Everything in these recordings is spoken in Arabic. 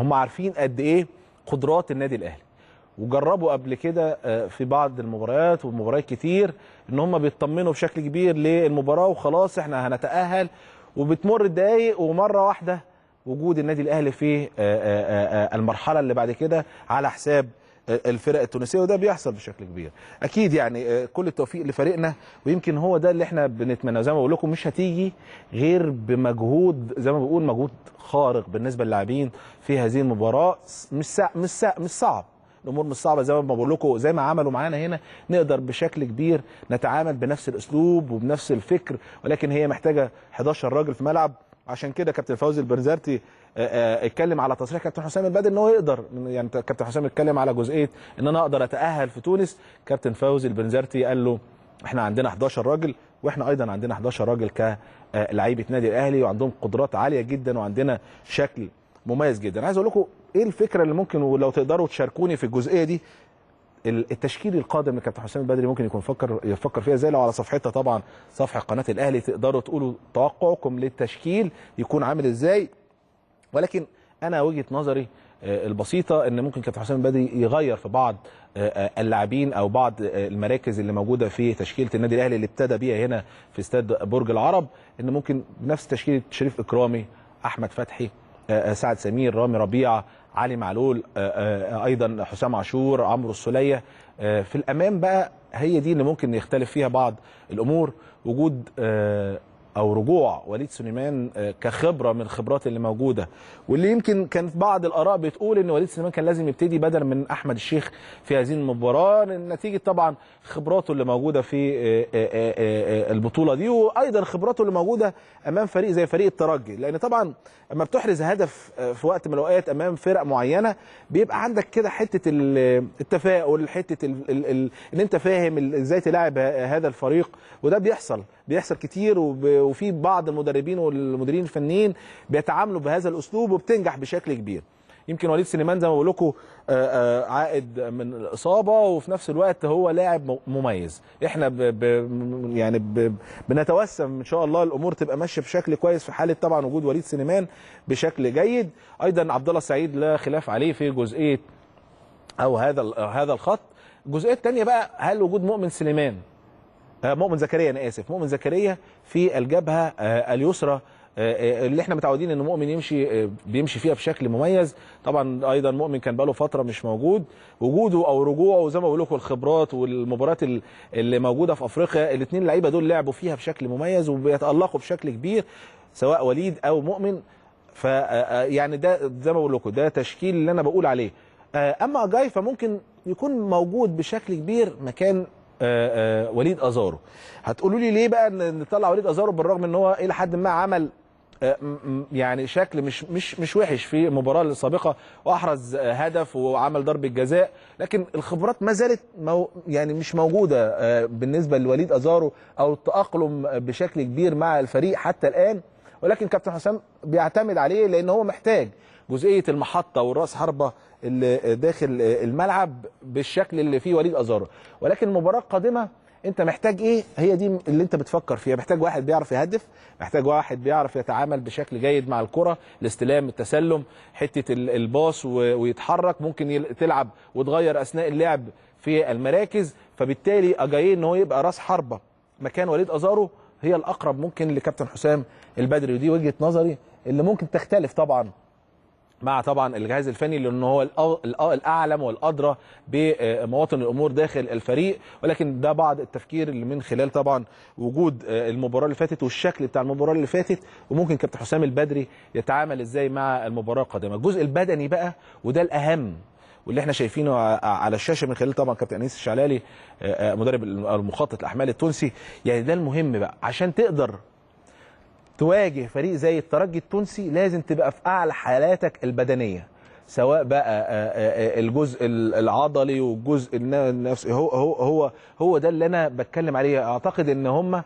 هم عارفين قد ايه قدرات النادي الاهلي وجربوا قبل كده آه، في بعض المباريات ومباريات كتير ان هم بيطمنوا بشكل كبير للمباراه وخلاص احنا هنتاهل وبتمر الدقايق ومره واحده وجود النادي الاهلي في آه، آه، المرحله اللي بعد كده على حساب الفرق التونسيه وده بيحصل بشكل كبير اكيد يعني آه، كل التوفيق لفريقنا ويمكن هو ده اللي احنا بنتمناه زي ما بقول لكم مش هتيجي غير بمجهود زي ما بقول مجهود خارق بالنسبه للاعبين في هذه المباراه مش سا مش سا مش صعب الامور مش صعبه زي ما بقول لكم زي ما عملوا معانا هنا نقدر بشكل كبير نتعامل بنفس الاسلوب وبنفس الفكر ولكن هي محتاجه 11 راجل في ملعب عشان كده كابتن فوزي البنزرتي آه، آه، اتكلم على تصريح كابتن حسام البدري ان هو يقدر يعني كابتن حسام اتكلم على جزئيه ان انا اقدر اتاهل في تونس كابتن فوزي البنزرتي قال له احنا عندنا 11 راجل واحنا ايضا عندنا 11 راجل كلاعيبه آه، نادي الاهلي وعندهم قدرات عاليه جدا وعندنا شكل مميز جدا عايز اقول لكم ايه الفكره اللي ممكن ولو تقدروا تشاركوني في الجزئيه دي التشكيل القادم اللي كابتن حسام البدري ممكن يكون فكر يفكر فيها زي لو على صفحتها طبعا صفحه قناه الاهلي تقدروا تقولوا توقعكم للتشكيل يكون عامل ازاي ولكن انا وجهه نظري آه، البسيطه ان ممكن كابتن حسام البدري يغير في بعض آه، آه، اللاعبين او بعض المراكز اللي موجوده في تشكيله النادي الاهلي اللي ابتدى بيها هنا في استاد برج العرب ان ممكن نفس تشكيله شريف اكرامي احمد فتحي سعد سمير رامي ربيعه علي معلول آه، آه، آه، ايضا حسام عاشور عمرو السليه في الامام بقى هي دي اللي ممكن يختلف فيها بعض الامور وجود او رجوع وليد سليمان آه، كخبره من الخبرات اللي موجوده واللي يمكن كانت بعض الاراء بتقول ان وليد سليمان كان لازم يبتدي بدل من احمد الشيخ في هذه المباراه نتيجه طبعا خبراته اللي موجوده في آه، آه، البطوله دي وايضا خبراته اللي موجوده امام فريق زي فريق الترجي لان طبعا لما بتحرز هدف في وقت من الاوقات امام فرق معينه بيبقى عندك كده حته التفاؤل حته الـ الـ الـ ان انت فاهم ازاي تلاعب هذا الفريق وده بيحصل بيحصل كتير وفي بعض المدربين والمديرين الفنيين بيتعاملوا بهذا الاسلوب وبتنجح بشكل كبير يمكن وليد سليمان زي ما بقول لكم آه، آه، عائد من الاصابه وفي نفس الوقت هو لاعب مميز احنا بـ بـ يعني بـ بنتوسم ان شاء الله الامور تبقى ماشيه بشكل كويس في حاله طبعا وجود وليد سليمان بشكل جيد ايضا عبد الله السعيد لا خلاف عليه في جزئيه او هذا هذا الخط الجزئيه الثانيه بقى هل وجود مؤمن سليمان آه، مؤمن زكريا انا اسف مؤمن زكريا في الجبهه آه، اليسرى آه، اللي احنا متعودين ان مؤمن يمشي بيمشي فيها بشكل مميز طبعا ايضا مؤمن كان بقاله فتره مش موجود وجوده او رجوعه زي ما بقول لكم الخبرات والمباريات اللي موجوده في افريقيا الاثنين لعيبه دول لعبوا فيها بشكل مميز وبيتالقوا بشكل كبير سواء وليد او مؤمن ف يعني ده زي ما بقول لكم ده تشكيل اللي انا بقول عليه اما جاي فممكن يكون موجود بشكل كبير مكان آه، آه، وليد ازارو هتقولوا لي ليه بقى نطلع وليد ازارو بالرغم ان هو الى حد ما عمل آه، يعني شكل مش مش مش وحش في المباراه السابقه واحرز هدف وعمل ضربه جزاء لكن الخبرات ما زالت مو يعني مش موجوده بالنسبه لوليد ازارو او التاقلم بشكل كبير مع الفريق حتى الان ولكن كابتن حسام بيعتمد عليه لان هو محتاج جزئيه المحطه والراس حربه اللي داخل الملعب بالشكل اللي فيه وليد ازارو ولكن المباراه القادمه انت محتاج ايه هي دي اللي انت بتفكر فيها محتاج واحد بيعرف يهدف محتاج واحد بيعرف يتعامل بشكل جيد مع الكره الاستلام التسلم حته الباص ويتحرك ممكن تلعب وتغير اثناء اللعب في المراكز فبالتالي اجاي ان هو يبقى راس حربه مكان وليد ازارو هي الاقرب ممكن لكابتن حسام البدري ودي وجهه نظري اللي ممكن تختلف طبعا مع طبعا الجهاز الفني لان هو الاعلم والادرى بمواطن الامور داخل الفريق ولكن ده بعض التفكير اللي من خلال طبعا وجود المباراه اللي فاتت والشكل بتاع المباراه اللي فاتت وممكن كابتن حسام البدري يتعامل ازاي مع المباراه القادمه الجزء البدني بقى وده الاهم واللي احنا شايفينه على الشاشه من خلال طبعا كابتن انيس الشعلالي آه، آه، مدرب المخطط الاحمال التونسي يعني ده المهم بقى عشان تقدر تواجه فريق زي الترجي التونسي لازم تبقى في اعلى حالاتك البدنيه سواء بقى آه، الجزء العضلي والجزء النفسي هو هو هو هو ده اللي انا بتكلم عليه اعتقد ان هم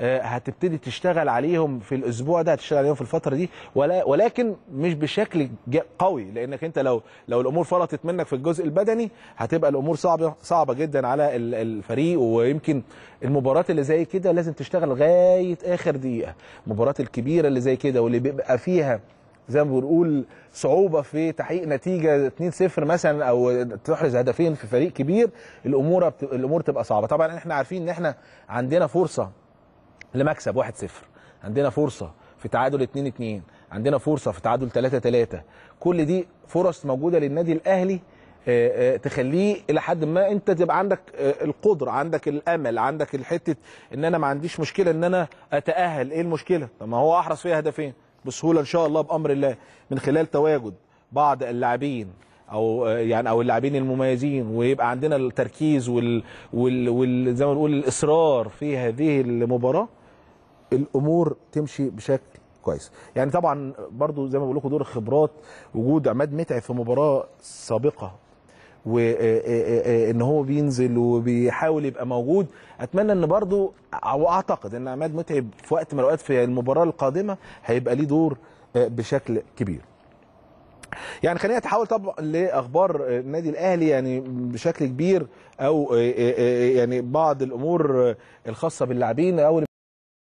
آه، هتبتدي تشتغل عليهم في الاسبوع ده هتشتغل عليهم في الفتره دي ولا ولكن مش بشكل قوي لانك انت لو لو الامور فرطت منك في الجزء البدني هتبقى الامور صعبه صعبه جدا على الفريق ويمكن المباراه اللي زي كده لازم تشتغل لغايه اخر دقيقه المباراه الكبيره اللي زي كده واللي بيبقى فيها زي ما بنقول صعوبه في تحقيق نتيجه 2-0 مثلا او تحرز هدفين في فريق كبير الامور الامور تبقى صعبه طبعا احنا عارفين ان احنا عندنا فرصه لمكسب 1-0 عندنا فرصه في تعادل 2-2 عندنا فرصه في تعادل 3-3 كل دي فرص موجوده للنادي الاهلي آه، آه، تخليه الى حد ما انت تبقى عندك آه، القدره عندك الامل عندك الحته ان انا ما عنديش مشكله ان انا اتاهل ايه المشكله طب ما هو احرز فيها هدفين بسهوله ان شاء الله بامر الله من خلال تواجد بعض اللاعبين او يعني او اللاعبين المميزين ويبقى عندنا التركيز وال, وال, وال زي ما بنقول الاصرار في هذه المباراه الامور تمشي بشكل كويس يعني طبعا برضو زي ما بقول لكم دور الخبرات وجود عماد متعب في مباراه سابقه وان آه، آه، آه، هو بينزل وبيحاول يبقى موجود اتمنى ان برضو واعتقد ان عماد متعب في وقت من الاوقات في المباراه القادمه هيبقى ليه دور بشكل كبير يعني خلينا نتحول طبعا لاخبار النادي الاهلي يعني بشكل كبير او يعني بعض الامور الخاصه باللاعبين او